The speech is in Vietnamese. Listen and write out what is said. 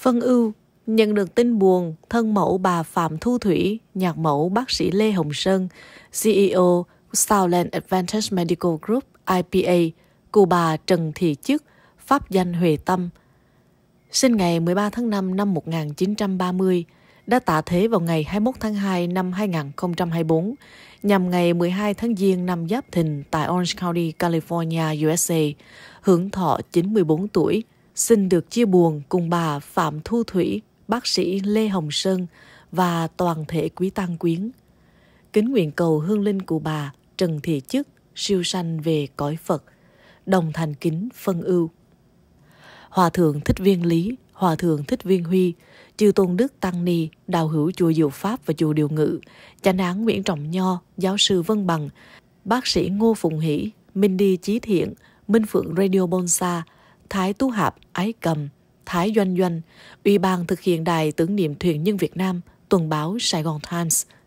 Phân ưu nhận được tin buồn thân mẫu bà Phạm Thu Thủy, nhạc mẫu bác sĩ Lê Hồng Sơn, CEO Southland Advantage Medical Group IPA, cụ bà Trần Thị Chức, pháp danh Huệ Tâm. Sinh ngày 13 tháng 5 năm 1930, đã tạ thế vào ngày 21 tháng 2 năm 2024, nhằm ngày 12 tháng Giêng năm Giáp Thìn tại Orange County, California, USA, hưởng thọ 94 tuổi xin được chia buồn cùng bà Phạm Thu Thủy, bác sĩ Lê Hồng Sơn và toàn thể quý tăng quyến. Kính nguyện cầu hương linh của bà Trần Thị Chức siêu sanh về cõi Phật, đồng thành kính phân ưu. Hòa thượng Thích Viên Lý, Hòa thượng Thích Viên Huy, Chư Tôn Đức Tăng Ni, Đào hữu Chùa Diệu Pháp và Chùa Điều Ngự, Chánh án Nguyễn Trọng Nho, Giáo sư Vân Bằng, Bác sĩ Ngô phùng Hỷ, Minh Đi Chí Thiện, Minh Phượng Radio Bonsa, Thái Tú Hạp, Ái Cầm, Thái Doanh Doanh, Ủy ban thực hiện đài tưởng niệm thuyền nhân Việt Nam, tuần báo Sài Gòn Times –